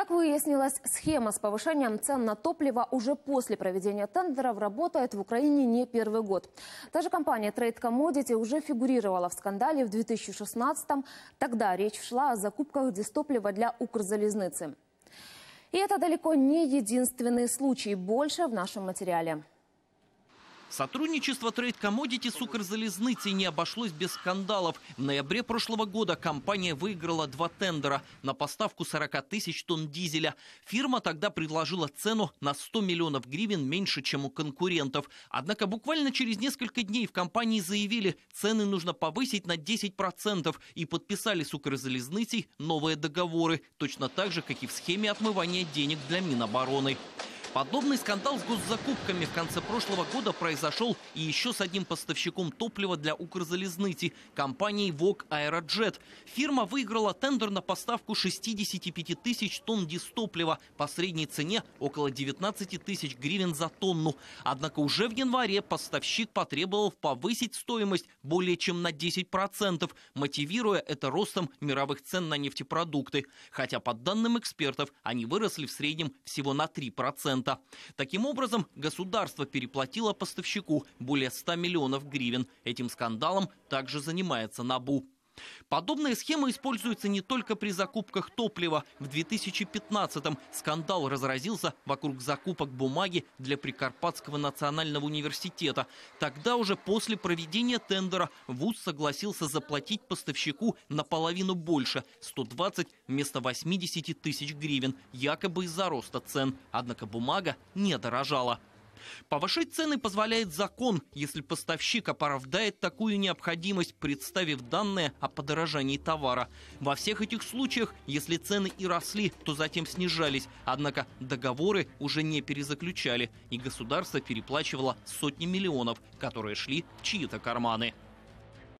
Как выяснилось, схема с повышением цен на топливо уже после проведения тендеров работает в Украине не первый год. Та же компания Trade Commodity уже фигурировала в скандале в 2016 -м. Тогда речь шла о закупках дистоплива для Укрзалезницы. И это далеко не единственный случай. Больше в нашем материале. Сотрудничество Trade Commodity с Укрзалезницей не обошлось без скандалов. В ноябре прошлого года компания выиграла два тендера на поставку 40 тысяч тонн дизеля. Фирма тогда предложила цену на 100 миллионов гривен меньше, чем у конкурентов. Однако буквально через несколько дней в компании заявили, цены нужно повысить на 10% и подписали с Укрзалезницей новые договоры, точно так же, как и в схеме отмывания денег для Минобороны. Подобный скандал с госзакупками в конце прошлого года произошел и еще с одним поставщиком топлива для Укрзалезнити – компанией ВОК «Аэроджет». Фирма выиграла тендер на поставку 65 тысяч тонн дистоплива по средней цене около 19 тысяч гривен за тонну. Однако уже в январе поставщик потребовал повысить стоимость более чем на 10%, мотивируя это ростом мировых цен на нефтепродукты. Хотя, по данным экспертов, они выросли в среднем всего на 3% процента. Таким образом, государство переплатило поставщику более 100 миллионов гривен. Этим скандалом также занимается НАБУ. Подобная схема используется не только при закупках топлива. В 2015-м скандал разразился вокруг закупок бумаги для Прикарпатского национального университета. Тогда уже после проведения тендера ВУЗ согласился заплатить поставщику наполовину больше – 120 вместо 80 тысяч гривен, якобы из-за роста цен. Однако бумага не дорожала. Повышать цены позволяет закон, если поставщик оправдает такую необходимость, представив данные о подорожании товара. Во всех этих случаях, если цены и росли, то затем снижались, однако договоры уже не перезаключали, и государство переплачивало сотни миллионов, которые шли в чьи-то карманы.